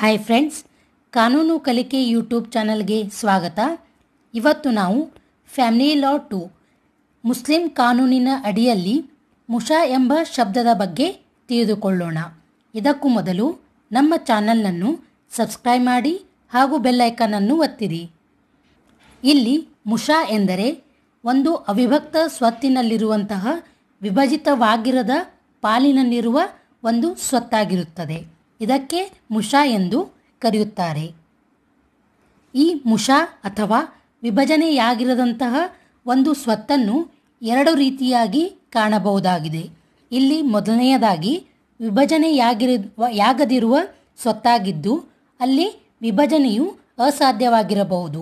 hi friends ಕಾನೂನು ಕಲಿಕೆ YouTube ಚಾನಲ್ಗೆ ಸ್ವಾಗತ ಇವತ್ತು ನಾವು ಫ್ಯಾಮಿಲಿ ಲಾ ಟು ಮುಸ್ಲಿಂ ಕಾನೂನಿನ ಅಡಿಯಲ್ಲಿ ಮುಷಾ ಎಂಬ ಶಬ್ದದ ಬಗ್ಗೆ ತಿಳಿದುಕೊಳ್ಳೋಣ ಇದಕ್ಕೂ ಮೊದಲು ನಮ್ಮ ಚಾನಲನ್ನು ಸಬ್ಸ್ಕ್ರೈಬ್ ಮಾಡಿ ಹಾಗೂ ಬೆಲ್ಲೈಕನನ್ನು ಒತ್ತಿರಿ ಇಲ್ಲಿ ಮುಷಾ ಎಂದರೆ ಒಂದು ಅವಿಭಕ್ತ ಸ್ವತ್ತಿನಲ್ಲಿರುವಂತಹ ವಿಭಜಿತವಾಗಿರದ ಪಾಲಿನಲ್ಲಿರುವ ಒಂದು ಸ್ವತ್ತಾಗಿರುತ್ತದೆ ಇದಕ್ಕೆ ಮುಷಾ ಎಂದು ಕರೆಯುತ್ತಾರೆ ಈ ಮುಷಾ ಅಥವಾ ವಿಭಜನೆಯಾಗಿರದಂತಹ ಒಂದು ಸ್ವತ್ತನ್ನು ಎರಡು ರೀತಿಯಾಗಿ ಕಾಣಬಹುದಾಗಿದೆ ಇಲ್ಲಿ ಮೊದಲನೆಯದಾಗಿ ವಿಭಜನೆಯಾಗಿರುವ ಯಾಗದಿರುವ ಸ್ವತ್ತಾಗಿದ್ದು ಅಲ್ಲಿ ವಿಭಜನೆಯು ಅಸಾಧ್ಯವಾಗಿರಬಹುದು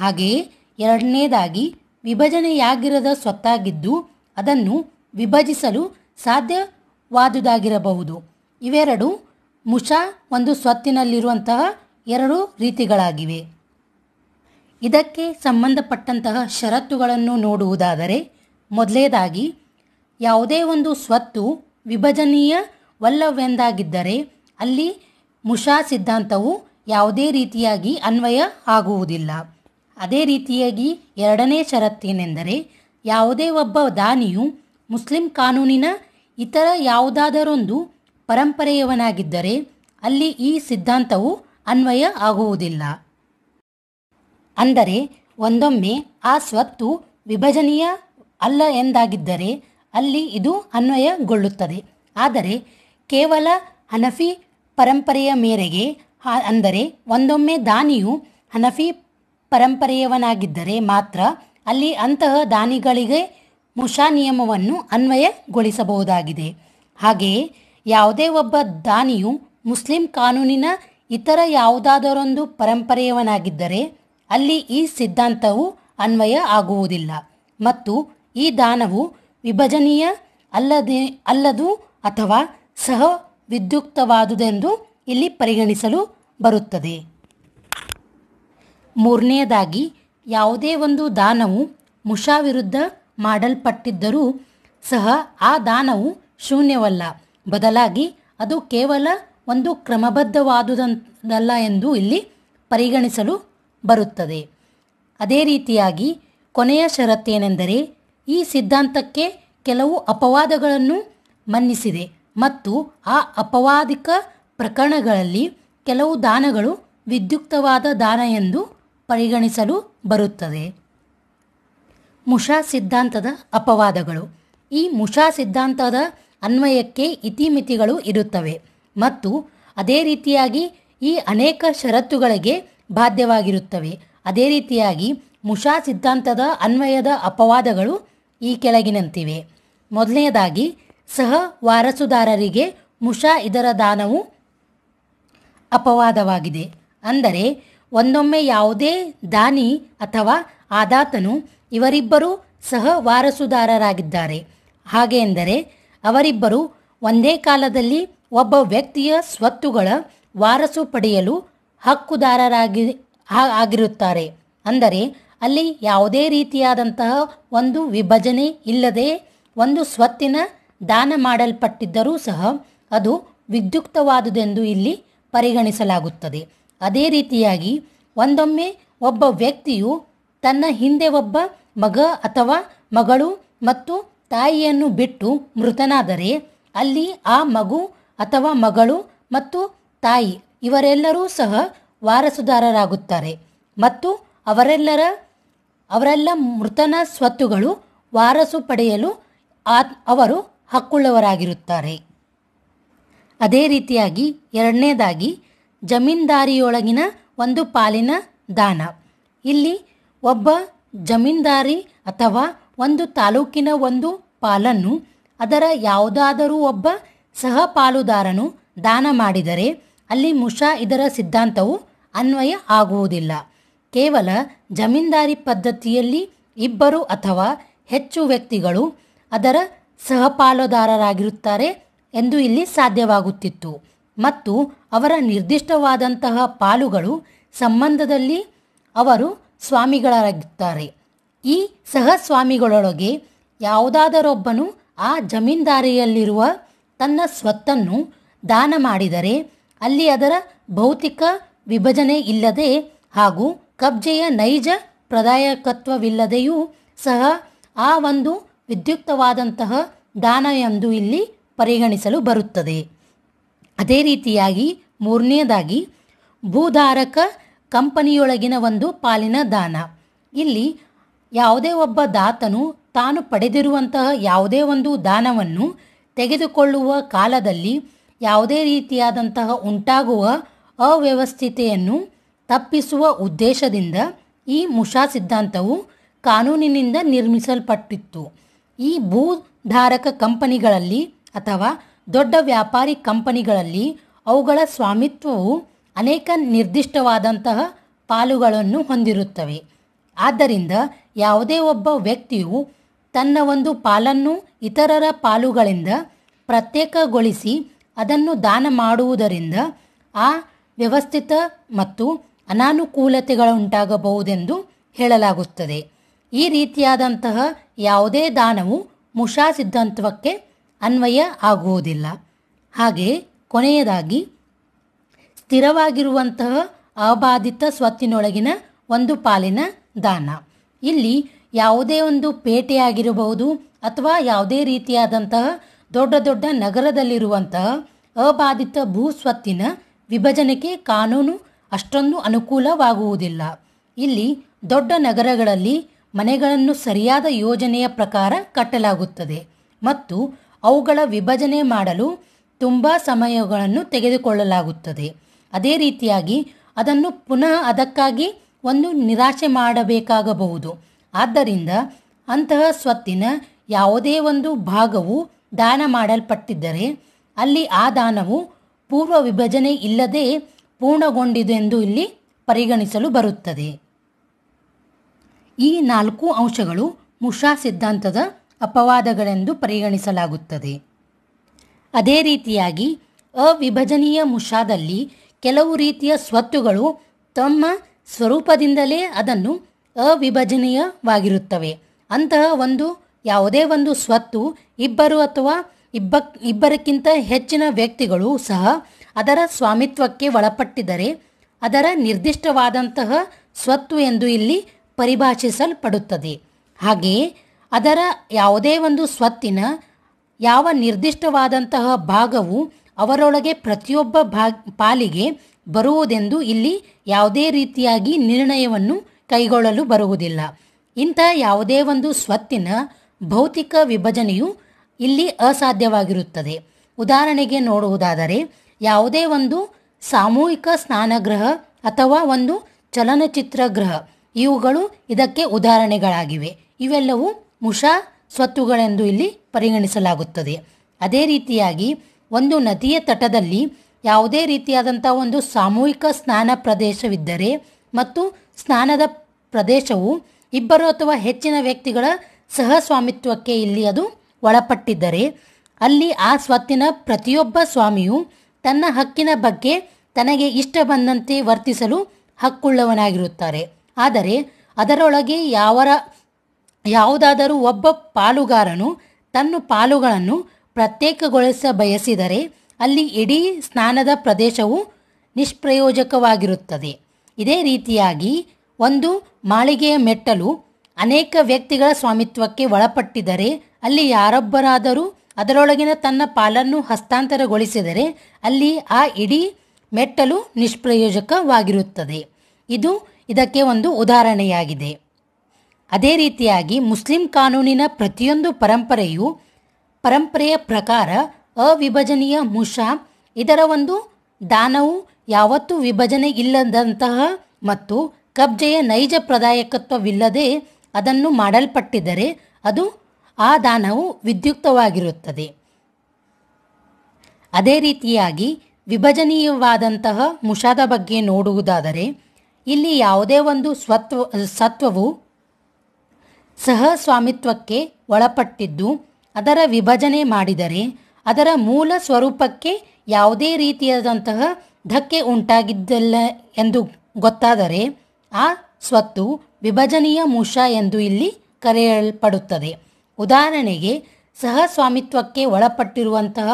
ಹಾಗೆಯೇ ಎರಡನೇದಾಗಿ ವಿಭಜನೆಯಾಗಿರದ ಸ್ವತ್ತಾಗಿದ್ದು ಅದನ್ನು ವಿಭಜಿಸಲು ಸಾಧ್ಯವಾದುದಾಗಿರಬಹುದು ಇವೆರಡು ಮುಷ ಒಂದು ಸ್ವತ್ತಿನಲ್ಲಿರುವಂತಹ ಎರಡು ರೀತಿಗಳಾಗಿವೆ ಇದಕ್ಕೆ ಸಂಬಂಧಪಟ್ಟಂತಹ ಷರತ್ತುಗಳನ್ನು ನೋಡುವುದಾದರೆ ಮೊದಲೇದಾಗಿ ಯಾವುದೇ ಒಂದು ಸ್ವತ್ತು ವಿಭಜನೀಯವಲ್ಲವೆಂದಾಗಿದ್ದರೆ ಅಲ್ಲಿ ಮುಷಾ ಸಿದ್ಧಾಂತವು ಯಾವುದೇ ರೀತಿಯಾಗಿ ಅನ್ವಯ ಆಗುವುದಿಲ್ಲ ಅದೇ ರೀತಿಯಾಗಿ ಎರಡನೇ ಷರತ್ತೇನೆಂದರೆ ಯಾವುದೇ ಒಬ್ಬ ದಾನಿಯು ಮುಸ್ಲಿಂ ಕಾನೂನಿನ ಇತರ ಯಾವುದಾದರೊಂದು ಪರಂಪರೆಯವನಾಗಿದ್ದರೆ ಅಲ್ಲಿ ಈ ಸಿದ್ಧಾಂತವು ಅನ್ವಯ ಆಗುವುದಿಲ್ಲ ಅಂದರೆ ಒಂದೊಮ್ಮೆ ಆ ಸ್ವತ್ತು ವಿಭಜನೀಯ ಅಲ್ಲ ಎಂದಾಗಿದ್ದರೆ ಅಲ್ಲಿ ಇದು ಅನ್ವಯಗೊಳ್ಳುತ್ತದೆ ಆದರೆ ಕೇವಲ ಹನಫಿ ಪರಂಪರೆಯ ಮೇರೆಗೆ ಅಂದರೆ ಒಂದೊಮ್ಮೆ ದಾನಿಯು ಹನಫಿ ಪರಂಪರೆಯವನಾಗಿದ್ದರೆ ಮಾತ್ರ ಅಲ್ಲಿ ಅಂತಹ ದಾನಿಗಳಿಗೆ ಮುಷಾ ನಿಯಮವನ್ನು ಅನ್ವಯಗೊಳಿಸಬಹುದಾಗಿದೆ ಹಾಗೆಯೇ ಯಾವುದೇ ಒಬ್ಬ ದಾನಿಯು ಮುಸ್ಲಿಂ ಕಾನೂನಿನ ಇತರ ಯಾವುದಾದರೊಂದು ಪರಂಪರೆಯವನಾಗಿದ್ದರೆ ಅಲ್ಲಿ ಈ ಸಿದ್ಧಾಂತವು ಅನ್ವಯ ಆಗುವುದಿಲ್ಲ ಮತ್ತು ಈ ದಾನವು ವಿಭಜನೀಯ ಅಲ್ಲದೆ ಅಲ್ಲದು ಅಥವಾ ಸಹ ವಿದ್ಯುಕ್ತವಾದುದೆಂದು ಇಲ್ಲಿ ಪರಿಗಣಿಸಲು ಬರುತ್ತದೆ ಮೂರನೆಯದಾಗಿ ಯಾವುದೇ ಒಂದು ದಾನವು ಮುಷಾ ವಿರುದ್ಧ ಮಾಡಲ್ಪಟ್ಟಿದ್ದರೂ ಸಹ ಆ ದಾನವು ಶೂನ್ಯವಲ್ಲ ಬದಲಾಗಿ ಅದು ಕೇವಲ ಒಂದು ಕ್ರಮಬದ್ಧವಾದುದಲ್ಲ ಎಂದು ಇಲ್ಲಿ ಪರಿಗಣಿಸಲು ಬರುತ್ತದೆ ಅದೇ ರೀತಿಯಾಗಿ ಕೊನೆಯ ಷರತ್ತೇನೆಂದರೆ ಈ ಸಿದ್ಧಾಂತಕ್ಕೆ ಕೆಲವು ಅಪವಾದಗಳನ್ನು ಮನ್ನಿಸಿದೆ ಮತ್ತು ಆ ಅಪವಾದಿಕ ಪ್ರಕರಣಗಳಲ್ಲಿ ಕೆಲವು ದಾನಗಳು ವಿದ್ಯುಕ್ತವಾದ ದಾನ ಎಂದು ಪರಿಗಣಿಸಲು ಬರುತ್ತದೆ ಮುಷಾ ಸಿದ್ಧಾಂತದ ಅಪವಾದಗಳು ಈ ಮುಷಾ ಸಿದ್ಧಾಂತದ ಅನ್ವಯಕ್ಕೆ ಇತಿಮಿತಿಗಳು ಇರುತ್ತವೆ ಮತ್ತು ಅದೇ ರೀತಿಯಾಗಿ ಈ ಅನೇಕ ಷರತ್ತುಗಳಿಗೆ ಬಾಧ್ಯವಾಗಿರುತ್ತವೆ ಅದೇ ರೀತಿಯಾಗಿ ಮುಷಾ ಸಿದ್ಧಾಂತದ ಅನ್ವಯದ ಅಪವಾದಗಳು ಈ ಕೆಳಗಿನಂತಿವೆ ಮೊದಲನೆಯದಾಗಿ ಸಹ ವಾರಸುದಾರರಿಗೆ ಮುಷಾ ಇದರ ದಾನವು ಅಪವಾದವಾಗಿದೆ ಅಂದರೆ ಒಂದೊಮ್ಮೆ ಯಾವುದೇ ದಾನಿ ಅಥವಾ ಆದಾತನು ಇವರಿಬ್ಬರೂ ಸಹ ವಾರಸುದಾರರಾಗಿದ್ದಾರೆ ಹಾಗೆ ಎಂದರೆ ಅವರಿಬ್ಬರು ಒಂದೇ ಕಾಲದಲ್ಲಿ ಒಬ್ಬ ವ್ಯಕ್ತಿಯ ಸ್ವತ್ತುಗಳ ವಾರಸು ಪಡೆಯಲು ಹಕ್ಕುದಾರರಾಗಿ ಆಗಿರುತ್ತಾರೆ ಅಂದರೆ ಅಲ್ಲಿ ಯಾವುದೇ ರೀತಿಯಾದಂತಹ ಒಂದು ವಿಭಜನೆ ಇಲ್ಲದೆ ಒಂದು ಸ್ವತ್ತಿನ ದಾನ ಮಾಡಲ್ಪಟ್ಟಿದ್ದರೂ ಸಹ ಅದು ವಿದ್ಯುಕ್ತವಾದುದೆಂದು ಇಲ್ಲಿ ಪರಿಗಣಿಸಲಾಗುತ್ತದೆ ಅದೇ ರೀತಿಯಾಗಿ ಒಂದೊಮ್ಮೆ ಒಬ್ಬ ವ್ಯಕ್ತಿಯು ತನ್ನ ಹಿಂದೆ ಒಬ್ಬ ಮಗ ಅಥವಾ ಮಗಳು ಮತ್ತು ತಾಯಿಯನ್ನು ಬಿಟ್ಟು ಮೃತನಾದರೆ ಅಲ್ಲಿ ಆ ಮಗು ಅಥವಾ ಮಗಳು ಮತ್ತು ತಾಯಿ ಇವರೆಲ್ಲರೂ ಸಹ ವಾರಸುದಾರರಾಗುತ್ತಾರೆ ಮತ್ತು ಅವರೆಲ್ಲರ ಅವರೆಲ್ಲ ಮೃತನ ಸ್ವತ್ತುಗಳು ವಾರಸು ಪಡೆಯಲು ಆತ್ ಅವರು ಹಕ್ಕುಳ್ಳವರಾಗಿರುತ್ತಾರೆ ಅದೇ ರೀತಿಯಾಗಿ ಎರಡನೇದಾಗಿ ಜಮೀನ್ದಾರಿಯೊಳಗಿನ ಒಂದು ಪಾಲಿನ ದಾನ ಇಲ್ಲಿ ಒಬ್ಬ ಜಮೀನ್ದಾರಿ ಅಥವಾ ಒಂದು ತಾಲೂಕಿನ ಒಂದು ಪಾಲನ್ನು ಅದರ ಯಾವುದಾದರೂ ಒಬ್ಬ ಸಹಪಾಲುದಾರನು ದಾನ ಮಾಡಿದರೆ ಅಲ್ಲಿ ಮುಷಾ ಇದರ ಸಿದ್ಧಾಂತವು ಅನ್ವಯ ಆಗುವುದಿಲ್ಲ ಕೇವಲ ಜಮೀನ್ದಾರಿ ಪದ್ಧತಿಯಲ್ಲಿ ಇಬ್ಬರು ಅಥವಾ ಹೆಚ್ಚು ವ್ಯಕ್ತಿಗಳು ಅದರ ಸಹಪಾಲುದಾರರಾಗಿರುತ್ತಾರೆ ಎಂದು ಇಲ್ಲಿ ಸಾಧ್ಯವಾಗುತ್ತಿತ್ತು ಮತ್ತು ಅವರ ನಿರ್ದಿಷ್ಟವಾದಂತಹ ಪಾಲುಗಳು ಸಂಬಂಧದಲ್ಲಿ ಅವರು ಸ್ವಾಮಿಗಳಾಗಿರುತ್ತಾರೆ ಈ ಸಹಸ್ವಾಮಿಗಳೊಳಗೆ ಯಾವುದಾದರೊಬ್ಬನು ಆ ಜಮೀನ್ದಾರಿಯಲ್ಲಿರುವ ತನ್ನ ಸ್ವತ್ತನ್ನು ದಾನ ಮಾಡಿದರೆ ಅಲ್ಲಿ ಅದರ ಭೌತಿಕ ವಿಭಜನೆ ಇಲ್ಲದೆ ಹಾಗೂ ಕಬ್ಜೆಯ ನೈಜ ಪ್ರದಾಯಕತ್ವವಿಲ್ಲದೆಯೂ ಸಹ ಆ ಒಂದು ವಿದ್ಯುಕ್ತವಾದಂತಹ ದಾನ ಎಂದು ಇಲ್ಲಿ ಪರಿಗಣಿಸಲು ಬರುತ್ತದೆ ಅದೇ ರೀತಿಯಾಗಿ ಮೂರನೆಯದಾಗಿ ಭೂಧಾರಕ ಕಂಪನಿಯೊಳಗಿನ ಒಂದು ಪಾಲಿನ ದಾನ ಇಲ್ಲಿ ಯಾವುದೇ ಒಬ್ಬ ದಾತನು ತಾನು ಪಡೆದಿರುವಂತಹ ಯಾವುದೇ ಒಂದು ದಾನವನ್ನು ತೆಗೆದುಕೊಳ್ಳುವ ಕಾಲದಲ್ಲಿ ಯಾವುದೇ ರೀತಿಯಾದಂತಹ ಉಂಟಾಗುವ ಅವ್ಯವಸ್ಥಿತೆಯನ್ನು ತಪ್ಪಿಸುವ ಉದ್ದೇಶದಿಂದ ಈ ಮುಷಾ ಸಿದ್ಧಾಂತವು ಕಾನೂನಿನಿಂದ ನಿರ್ಮಿಸಲ್ಪಟ್ಟಿತ್ತು ಈ ಭೂಧಾರಕ ಕಂಪನಿಗಳಲ್ಲಿ ಅಥವಾ ದೊಡ್ಡ ವ್ಯಾಪಾರಿ ಕಂಪನಿಗಳಲ್ಲಿ ಅವುಗಳ ಸ್ವಾಮಿತ್ವವು ಅನೇಕ ನಿರ್ದಿಷ್ಟವಾದಂತಹ ಪಾಲುಗಳನ್ನು ಹೊಂದಿರುತ್ತವೆ ಆದ್ದರಿಂದ ಯಾವುದೇ ಒಬ್ಬ ವ್ಯಕ್ತಿಯು ತನ್ನ ಒಂದು ಪಾಲನ್ನು ಇತರರ ಪಾಲುಗಳಿಂದ ಪ್ರತ್ಯೇಕಗೊಳಿಸಿ ಅದನ್ನು ದಾನ ಮಾಡುವುದರಿಂದ ಆ ವ್ಯವಸ್ಥಿತ ಮತ್ತು ಉಂಟಾಗಬಹುದೆಂದು ಹೇಳಲಾಗುತ್ತದೆ ಈ ರೀತಿಯಾದಂತಹ ಯಾವುದೇ ದಾನವು ಮುಷಾ ಸಿದ್ಧಾಂತಕ್ಕೆ ಅನ್ವಯ ಆಗುವುದಿಲ್ಲ ಹಾಗೆ ಕೊನೆಯದಾಗಿ ಸ್ಥಿರವಾಗಿರುವಂತಹ ಅಬಾಧಿತ ಸ್ವತ್ತಿನೊಳಗಿನ ಒಂದು ಪಾಲಿನ ದಾನ ಇಲ್ಲಿ ಯಾವುದೇ ಒಂದು ಪೇಟೆಯಾಗಿರಬಹುದು ಅಥವಾ ಯಾವುದೇ ರೀತಿಯಾದಂತಹ ದೊಡ್ಡ ದೊಡ್ಡ ನಗರದಲ್ಲಿರುವಂತಹ ಅಬಾಧಿತ ಭೂ ಸ್ವತ್ತಿನ ವಿಭಜನೆಗೆ ಕಾನೂನು ಅಷ್ಟೊಂದು ಅನುಕೂಲವಾಗುವುದಿಲ್ಲ ಇಲ್ಲಿ ದೊಡ್ಡ ನಗರಗಳಲ್ಲಿ ಮನೆಗಳನ್ನು ಸರಿಯಾದ ಯೋಜನೆಯ ಪ್ರಕಾರ ಕಟ್ಟಲಾಗುತ್ತದೆ ಮತ್ತು ಅವುಗಳ ವಿಭಜನೆ ಮಾಡಲು ತುಂಬ ಸಮಯಗಳನ್ನು ತೆಗೆದುಕೊಳ್ಳಲಾಗುತ್ತದೆ ಅದೇ ರೀತಿಯಾಗಿ ಅದನ್ನು ಪುನಃ ಅದಕ್ಕಾಗಿ ಒಂದು ನಿರಾಶೆ ಮಾಡಬೇಕಾಗಬಹುದು ಆದ್ದರಿಂದ ಅಂತಹ ಸ್ವತ್ತಿನ ಯಾವುದೇ ಒಂದು ಭಾಗವು ದಾನ ಮಾಡಲ್ಪಟ್ಟಿದ್ದರೆ ಅಲ್ಲಿ ಆ ದಾನವು ಪೂರ್ವ ವಿಭಜನೆ ಇಲ್ಲದೆ ಪೂರ್ಣಗೊಂಡಿದೆಂದು ಇಲ್ಲಿ ಪರಿಗಣಿಸಲು ಬರುತ್ತದೆ ಈ ನಾಲ್ಕು ಅಂಶಗಳು ಮುಷಾ ಸಿದ್ಧಾಂತದ ಅಪವಾದಗಳೆಂದು ಪರಿಗಣಿಸಲಾಗುತ್ತದೆ ಅದೇ ರೀತಿಯಾಗಿ ಅವಿಭಜನೀಯ ಮುಷಾದಲ್ಲಿ ಕೆಲವು ರೀತಿಯ ಸ್ವತ್ತುಗಳು ತಮ್ಮ ಸ್ವರೂಪದಿಂದಲೇ ಅದನ್ನು ಅವಿಭಜನೀಯವಾಗಿರುತ್ತವೆ ಅಂತಹ ಒಂದು ಯಾವುದೇ ಒಂದು ಸ್ವತ್ತು ಇಬ್ಬರು ಅಥವಾ ಇಬ್ಬ ಇಬ್ಬರಕ್ಕಿಂತ ಹೆಚ್ಚಿನ ವ್ಯಕ್ತಿಗಳು ಸಹ ಅದರ ಸ್ವಾಮಿತ್ವಕ್ಕೆ ಒಳಪಟ್ಟಿದ್ದರೆ ಅದರ ನಿರ್ದಿಷ್ಟವಾದಂತಹ ಸ್ವತ್ತು ಎಂದು ಇಲ್ಲಿ ಪರಿಭಾಷಿಸಲ್ಪಡುತ್ತದೆ ಹಾಗೆಯೇ ಅದರ ಯಾವುದೇ ಒಂದು ಸ್ವತ್ತಿನ ಯಾವ ನಿರ್ದಿಷ್ಟವಾದಂತಹ ಭಾಗವು ಅವರೊಳಗೆ ಪ್ರತಿಯೊಬ್ಬ ಭಾಗ್ ಪಾಲಿಗೆ ಬರುವುದೆಂದು ಇಲ್ಲಿ ಯಾವುದೇ ರೀತಿಯಾಗಿ ನಿರ್ಣಯವನ್ನು ಕೈಗೊಳ್ಳಲು ಬರುವುದಿಲ್ಲ ಇಂಥ ಯಾವುದೇ ಒಂದು ಸ್ವತ್ತಿನ ಭೌತಿಕ ವಿಭಜನೆಯು ಇಲ್ಲಿ ಅಸಾಧ್ಯವಾಗಿರುತ್ತದೆ ಉದಾಹರಣೆಗೆ ನೋಡುವುದಾದರೆ ಯಾವುದೇ ಒಂದು ಸಾಮೂಹಿಕ ಸ್ನಾನಗೃಹ ಅಥವಾ ಒಂದು ಚಲನಚಿತ್ರ ಗೃಹ ಇವುಗಳು ಇದಕ್ಕೆ ಉದಾಹರಣೆಗಳಾಗಿವೆ ಇವೆಲ್ಲವೂ ಮುಷಾ ಸ್ವತ್ತುಗಳೆಂದು ಇಲ್ಲಿ ಪರಿಗಣಿಸಲಾಗುತ್ತದೆ ಅದೇ ರೀತಿಯಾಗಿ ಒಂದು ನದಿಯ ತಟದಲ್ಲಿ ಯಾವುದೇ ರೀತಿಯಾದಂಥ ಒಂದು ಸಾಮೂಹಿಕ ಸ್ನಾನ ಪ್ರದೇಶವಿದ್ದರೆ ಮತ್ತು ಸ್ನಾನದ ಪ್ರದೇಶವು ಇಬ್ಬರು ಅಥವಾ ಹೆಚ್ಚಿನ ವ್ಯಕ್ತಿಗಳ ಸಹ ಇಲ್ಲಿ ಅದು ಒಳಪಟ್ಟಿದ್ದರೆ ಅಲ್ಲಿ ಆ ಸ್ವತ್ತಿನ ಪ್ರತಿಯೊಬ್ಬ ಸ್ವಾಮಿಯು ತನ್ನ ಹಕ್ಕಿನ ಬಗ್ಗೆ ತನಗೆ ಇಷ್ಟ ಬಂದಂತೆ ವರ್ತಿಸಲು ಹಕ್ಕುಳ್ಳವನಾಗಿರುತ್ತಾರೆ ಆದರೆ ಅದರೊಳಗೆ ಯಾವರ ಯಾವುದಾದರೂ ಒಬ್ಬ ಪಾಲುಗಾರನು ತನ್ನ ಪಾಲುಗಳನ್ನು ಪ್ರತ್ಯೇಕಗೊಳಿಸ ಬಯಸಿದರೆ ಅಲ್ಲಿ ಇಡೀ ಸ್ನಾನದ ಪ್ರದೇಶವು ನಿಷ್ಪ್ರಯೋಜಕವಾಗಿರುತ್ತದೆ ಇದೇ ರೀತಿಯಾಗಿ ಒಂದು ಮಾಳಿಗೆಯ ಮೆಟ್ಟಲು ಅನೇಕ ವ್ಯಕ್ತಿಗಳ ಸ್ವಾಮಿತ್ವಕ್ಕೆ ಒಳಪಟ್ಟಿದರೆ ಅಲ್ಲಿ ಯಾರೊಬ್ಬರಾದರೂ ಅದರೊಳಗಿನ ತನ್ನ ಪಾಲನ್ನು ಹಸ್ತಾಂತರಗೊಳಿಸಿದರೆ ಅಲ್ಲಿ ಆ ಇಡೀ ಮೆಟ್ಟಲು ನಿಷ್ಪ್ರಯೋಜಕವಾಗಿರುತ್ತದೆ ಇದು ಇದಕ್ಕೆ ಒಂದು ಉದಾಹರಣೆಯಾಗಿದೆ ಅದೇ ರೀತಿಯಾಗಿ ಮುಸ್ಲಿಂ ಕಾನೂನಿನ ಪ್ರತಿಯೊಂದು ಪರಂಪರೆಯು ಪರಂಪರೆಯ ಪ್ರಕಾರ ಅವಿಭಜನೀಯ ಮುಷ ಇದರ ಒಂದು ದಾನವು ಯಾವತ್ತೂ ವಿಭಜನೆ ಇಲ್ಲದಂತಹ ಮತ್ತು ಕಬ್ಜೆಯ ನೈಜ ಪ್ರದಾಯಕತ್ವವಿಲ್ಲದೆ ಅದನ್ನು ಮಾಡಲ್ಪಟ್ಟಿದ್ದರೆ ಅದು ಆ ದಾನವು ವಿದ್ಯುಕ್ತವಾಗಿರುತ್ತದೆ ಅದೇ ರೀತಿಯಾಗಿ ವಿಭಜನೀಯವಾದಂತಹ ಮುಷಾದ ಬಗ್ಗೆ ನೋಡುವುದಾದರೆ ಇಲ್ಲಿ ಯಾವುದೇ ಒಂದು ಸ್ವತ್ವ ಸತ್ವವು ಸಹ ಸ್ವಾಮಿತ್ವಕ್ಕೆ ಒಳಪಟ್ಟಿದ್ದು ಅದರ ವಿಭಜನೆ ಮಾಡಿದರೆ ಅದರ ಮೂಲ ಸ್ವರೂಪಕ್ಕೆ ಯಾವುದೇ ರೀತಿಯಾದಂತಹ ಧಕ್ಕೆ ಉಂಟಾಗಿದ್ದಲ್ಲ ಎಂದು ಗೊತ್ತಾದರೆ ಆ ಸ್ವತ್ತು ವಿಭಜನೀಯ ಮುಷ ಎಂದು ಇಲ್ಲಿ ಕರೆಯಲ್ಪಡುತ್ತದೆ ಉದಾಹರಣೆಗೆ ಸಹ ಸ್ವಾಮಿತ್ವಕ್ಕೆ ಒಳಪಟ್ಟಿರುವಂತಹ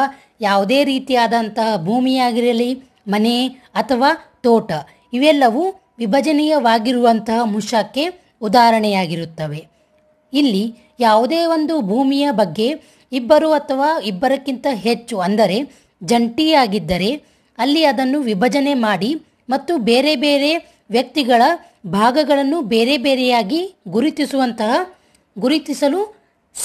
ಯಾವುದೇ ರೀತಿಯಾದಂತಹ ಭೂಮಿಯಾಗಿರಲಿ ಮನೆ ಅಥವಾ ತೋಟ ಇವೆಲ್ಲವೂ ವಿಭಜನೀಯವಾಗಿರುವಂತಹ ಮುಷಕ್ಕೆ ಉದಾಹರಣೆಯಾಗಿರುತ್ತವೆ ಇಲ್ಲಿ ಯಾವುದೇ ಒಂದು ಭೂಮಿಯ ಬಗ್ಗೆ ಇಬ್ಬರು ಅಥವಾ ಇಬ್ಬರಕ್ಕಿಂತ ಹೆಚ್ಚು ಅಂದರೆ ಜಂಟಿಯಾಗಿದ್ದರೆ ಅಲ್ಲಿ ಅದನ್ನು ವಿಭಜನೆ ಮಾಡಿ ಮತ್ತು ಬೇರೆ ಬೇರೆ ವ್ಯಕ್ತಿಗಳ ಭಾಗಗಳನ್ನು ಬೇರೆ ಬೇರೆಯಾಗಿ ಗುರುತಿಸುವಂತಹ ಗುರುತಿಸಲು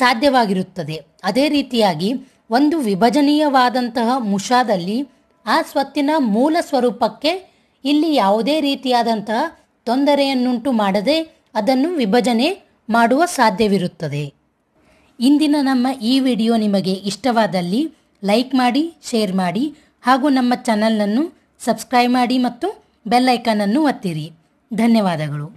ಸಾಧ್ಯವಾಗಿರುತ್ತದೆ ಅದೇ ರೀತಿಯಾಗಿ ಒಂದು ವಿಭಜನೀಯವಾದಂತಹ ಮುಷಾದಲ್ಲಿ ಆ ಸ್ವತ್ತಿನ ಮೂಲ ಸ್ವರೂಪಕ್ಕೆ ಇಲ್ಲಿ ಯಾವುದೇ ರೀತಿಯಾದಂತಹ ತೊಂದರೆಯನ್ನುಂಟು ಮಾಡದೆ ಅದನ್ನು ವಿಭಜನೆ ಮಾಡುವ ಸಾಧ್ಯವಿರುತ್ತದೆ ಇಂದಿನ ನಮ್ಮ ಈ ವಿಡಿಯೋ ನಿಮಗೆ ಇಷ್ಟವಾದಲ್ಲಿ ಲೈಕ್ ಮಾಡಿ ಶೇರ್ ಮಾಡಿ ಹಾಗೂ ನಮ್ಮ ಚಾನಲನ್ನು ಸಬ್ಸ್ಕ್ರೈಬ್ ಮಾಡಿ ಮತ್ತು ಬೆಲ್ಲೈಕನನ್ನು ಒತ್ತಿರಿ ಧನ್ಯವಾದಗಳು